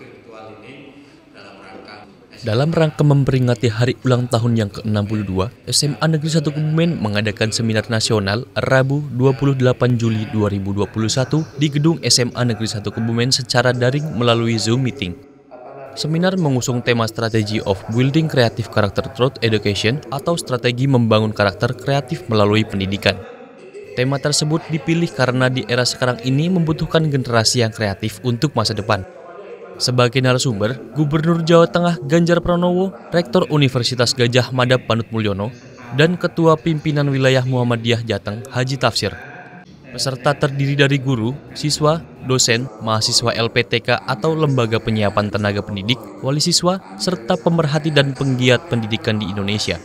virtual ini dalam rangka dalam rangka memperingati hari ulang tahun yang ke-62, SMA Negeri 1 Kebumen mengadakan seminar nasional Rabu 28 Juli 2021 di gedung SMA Negeri 1 Kebumen secara daring melalui Zoom meeting. Seminar mengusung tema strategi of building creative character through education atau strategi membangun karakter kreatif melalui pendidikan. Tema tersebut dipilih karena di era sekarang ini membutuhkan generasi yang kreatif untuk masa depan. Sebagai narasumber, Gubernur Jawa Tengah Ganjar Pranowo, Rektor Universitas Gajah Mada Panut Mulyono, dan Ketua Pimpinan Wilayah Muhammadiyah Jateng Haji Tafsir. Peserta terdiri dari guru, siswa, dosen, mahasiswa LPTK atau Lembaga Penyiapan Tenaga Pendidik, wali siswa, serta pemerhati dan penggiat pendidikan di Indonesia.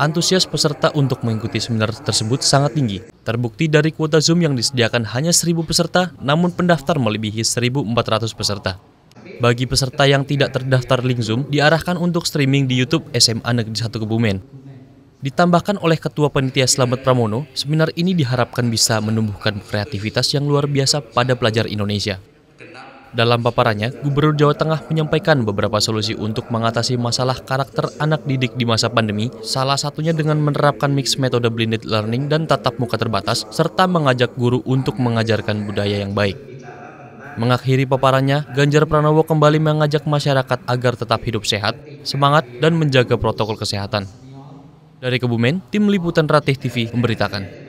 Antusias peserta untuk mengikuti seminar tersebut sangat tinggi. Terbukti dari kuota Zoom yang disediakan hanya 1.000 peserta, namun pendaftar melebihi 1.400 peserta. Bagi peserta yang tidak terdaftar link Zoom, diarahkan untuk streaming di YouTube SMA Negeri 1 Kebumen. Ditambahkan oleh Ketua Penitia Slamet Pramono, seminar ini diharapkan bisa menumbuhkan kreativitas yang luar biasa pada pelajar Indonesia. Dalam paparannya, Gubernur Jawa Tengah menyampaikan beberapa solusi untuk mengatasi masalah karakter anak didik di masa pandemi, salah satunya dengan menerapkan mix metode blended learning dan tatap muka terbatas, serta mengajak guru untuk mengajarkan budaya yang baik. Mengakhiri paparannya, Ganjar Pranowo kembali mengajak masyarakat agar tetap hidup sehat, semangat, dan menjaga protokol kesehatan. Dari Kebumen, Tim Liputan Ratih TV memberitakan.